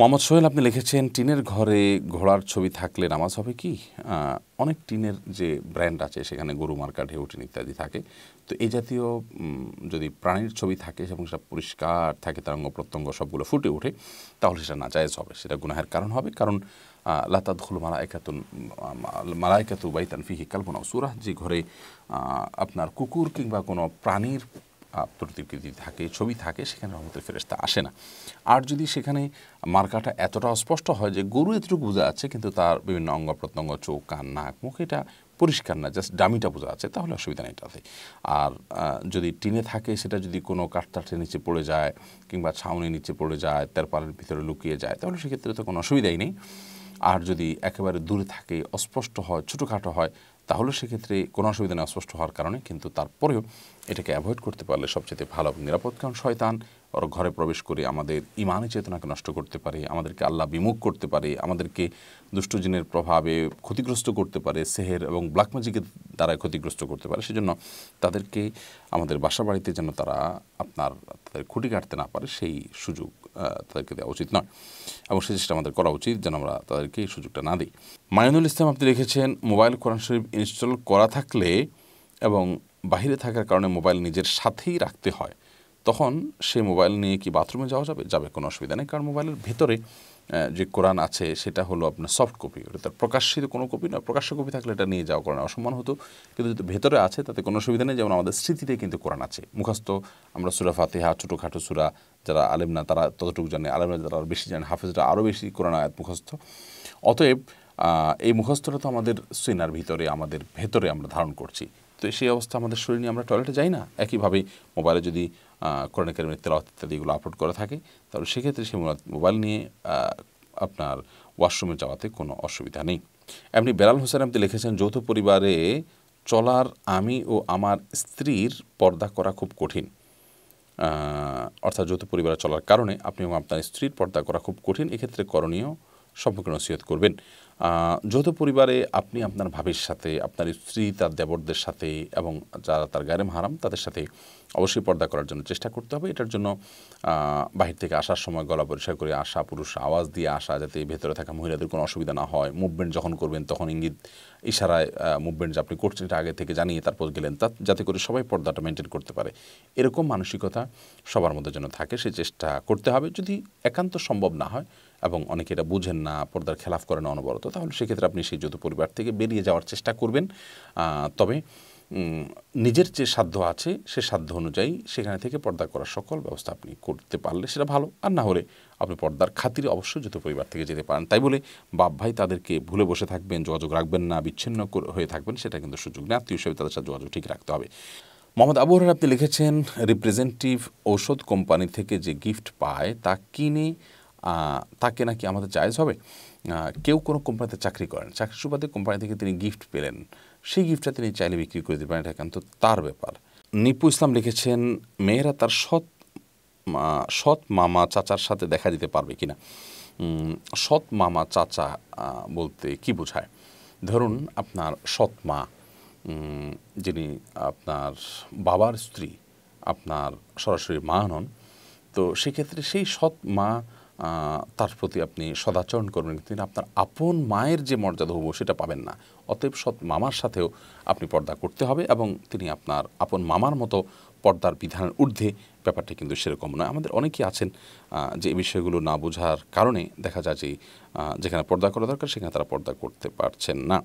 মোহাম্মদ সোহেল আপনি লিখেছেন টিনের ঘরে ঘোড়ার ছবি থাকলে নামাজ হবে কি অনেক টিনের যে ব্র্যান্ড আছে সেখানে গরু মার্কা টিন ইত্যাদি থাকে তো এই জাতীয় যদি প্রাণীর ছবি থাকে এবং সেটা পরিষ্কার থাকে তার অঙ্গ প্রত্যঙ্গ সবগুলো ফুটে ওঠে তাহলে সেটা না জায়েজ হবে সেটা গুনাহের কারণ হবে কারণ লাতাদুল মালায়কাতুন মালায়কাতু বাইতান ফিহি কাল্পনা সুরাহ যে ঘরে আপনার কুকুর কিংবা কোনো প্রাণীর প্রতিকৃতি থাকে ছবি থাকে সেখানে রহমতের ফেরেস্তা আসে না আর যদি সেখানে মার্কাটা এতটা অস্পষ্ট হয় যে গরু এতটুকু বোঝা আছে কিন্তু তার বিভিন্ন অঙ্গ প্রত্যঙ্গ চোখ কান নাক মুখ এটা পরিষ্কার না জাস্ট ডামিটা বোঝা আছে তাহলে অসুবিধা নেই তাতে আর যদি টিনে থাকে সেটা যদি কোনো কাঠটাঠের নিচে পড়ে যায় কিংবা ছাউনির নিচে পড়ে যায় তার পালের ভিতরে লুকিয়ে যায় তাহলে সেক্ষেত্রে তো কোনো অসুবিধাই নেই আর যদি একেবারে দূরে থাকে অস্পষ্ট হয় ছোটোখাটো হয় তাহলে সেক্ষেত্রে কোনো অসুবিধা নেই অস্পষ্ট হওয়ার কারণে কিন্তু তারপরেও এটাকে অ্যাভয়েড করতে পারলে সবচেয়ে ভালো এবং নিরাপদ কারণ শয়তান ঘরে প্রবেশ করে আমাদের ইমানি চেতনাকে নষ্ট করতে পারে আমাদেরকে আল্লাহ বিমুখ করতে পারে আমাদেরকে দুষ্টজিনের প্রভাবে ক্ষতিগ্রস্ত করতে পারে সেহের এবং ব্ল্যাক ম্যাজিকের দ্বারা ক্ষতিগ্রস্ত করতে পারে সেজন্য তাদেরকে আমাদের বাসা বাড়িতে যেন তারা আপনার তাদের খুঁটি কাটতে না পারে সেই সুযোগ তাদেরকে দেওয়া উচিত নয় এবং সে চেষ্টা আমাদের করা উচিত যেন আমরা তাদেরকে এই সুযোগটা না দিই মাইনুল ইসলাম আপনি রেখেছেন মোবাইল কোরআন শরীফ ইনস্টল করা থাকলে এবং বাহিরে থাকার কারণে মোবাইল নিজের সাথেই রাখতে হয় তখন সেই মোবাইল নিয়ে কি বাথরুমে যাওয়া যাবে যাবে কোনো অসুবিধা নেই কারণ মোবাইলের ভেতরে যে কোরআন আছে সেটা হলো আপনার সফট কপি ওটা তার প্রকাশিত কোনো কপি নয় প্রকাশ্য কপি থাকলে এটা নিয়ে যাওয়া কোরআন অসম্মান হতো কিন্তু যদি ভেতরে আছে তাতে কোনো অসুবিধা নেই যেমন আমাদের স্মৃতিতে কিন্তু কোরআন আছে মুখস্থ আমরা সুরা ফাতেহা ছোটোখাটো সুরা যারা আলেম না তারা ততটুকু জানে না যারা আরও বেশি জানে হাফেজরা আরও বেশি কোরআন আয়াত মুখস্থ অতএব এই মুখস্থটা তো আমাদের সিনার ভিতরে আমাদের ভেতরে আমরা ধারণ করছি তো সেই অবস্থা আমাদের শরীর নিয়ে আমরা টয়লেটে যাই না একইভাবে মোবাইলে যদি কোরআন কারিমের তেলাওয়াত ইত্যাদি এগুলো আপলোড করে থাকে তাহলে সেক্ষেত্রে সে মোবাইল নিয়ে আপনার ওয়াশরুমে যাওয়াতে কোনো অসুবিধা নেই এমনি বেলাল হোসেন আপনি লিখেছেন যৌথ পরিবারে চলার আমি ও আমার স্ত্রীর পর্দা করা খুব কঠিন অর্থাৎ যৌথ পরিবারে চলার কারণে আপনি এবং আপনার স্ত্রীর পর্দা করা খুব কঠিন এক্ষেত্রে করণীয় সম্পর্কে নসিহত করবেন যৌথ পরিবারে আপনি আপনার ভাবির সাথে আপনার স্ত্রী তার দেবরদের সাথে এবং যারা তার গায়ে হারাম তাদের সাথে অবশ্যই পর্দা করার জন্য চেষ্টা করতে হবে এটার জন্য বাহির থেকে আসার সময় গলা পরিষ্কার করে আসা পুরুষ আওয়াজ দিয়ে আসা যাতে ভেতরে থাকা মহিলাদের কোনো অসুবিধা না হয় মুভমেন্ট যখন করবেন তখন ইঙ্গিত ইশারায় মুভমেন্ট যে আপনি করছেন এটা আগে থেকে জানিয়ে তারপর গেলেন তা যাতে করে সবাই পর্দাটা মেনটেন করতে পারে এরকম মানসিকতা সবার মধ্যে যেন থাকে সে চেষ্টা করতে হবে যদি একান্ত সম্ভব না হয় এবং অনেকে এটা বুঝেন না পর্দার খেলাফ করেন অনবরত তাহলে সেক্ষেত্রে আপনি সেই যৌথ পরিবার থেকে বেরিয়ে যাওয়ার চেষ্টা করবেন তবে নিজের যে সাধ্য আছে সে সাধ্য অনুযায়ী সেখানে থেকে পর্দা করার সকল ব্যবস্থা আপনি করতে পারলে সেটা ভালো আর না হলে আপনি পর্দার খাতিরে অবশ্যই যৌথ পরিবার থেকে যেতে পারেন তাই বলে বাপ ভাই তাদেরকে ভুলে বসে থাকবেন যোগাযোগ রাখবেন না বিচ্ছিন্ন হয়ে থাকবেন সেটা কিন্তু সুযোগ নেই আত্মীয় হিসেবে তাদের সাথে যোগাযোগ ঠিক রাখতে হবে মোহাম্মদ আবু আপনি লিখেছেন রিপ্রেজেন্টেটিভ ঔষধ কোম্পানি থেকে যে গিফট পায় তা কিনে তাকে নাকি আমাদের জায়জ হবে কেউ কোনো কোম্পানিতে চাকরি করেন চাকরির সুবাদে কোম্পানি থেকে তিনি গিফট পেলেন সেই গিফটটা তিনি চাইলে বিক্রি করে দিতে পারেন এটা কিন্তু তার ব্যাপার নিপু ইসলাম লিখেছেন মেয়েরা তার সৎ সৎ মামা চাচার সাথে দেখা দিতে পারবে কি না সৎ মামা চাচা বলতে কি বোঝায় ধরুন আপনার সৎ মা যিনি আপনার বাবার স্ত্রী আপনার সরাসরি মা নন তো সেক্ষেত্রে সেই সৎ মা তার প্রতি আপনি সদাচরণ করবেন কিন্তু আপনার আপন মায়ের যে মর্যাদা হবো সেটা পাবেন না অতএব সৎ মামার সাথেও আপনি পর্দা করতে হবে এবং তিনি আপনার আপন মামার মতো পর্দার বিধানের ঊর্ধ্বে ব্যাপারটা কিন্তু সেরকম নয় আমাদের অনেকেই আছেন যে এই বিষয়গুলো না বোঝার কারণে দেখা যায় যে যেখানে পর্দা করা দরকার সেখানে তারা পর্দা করতে পারছেন না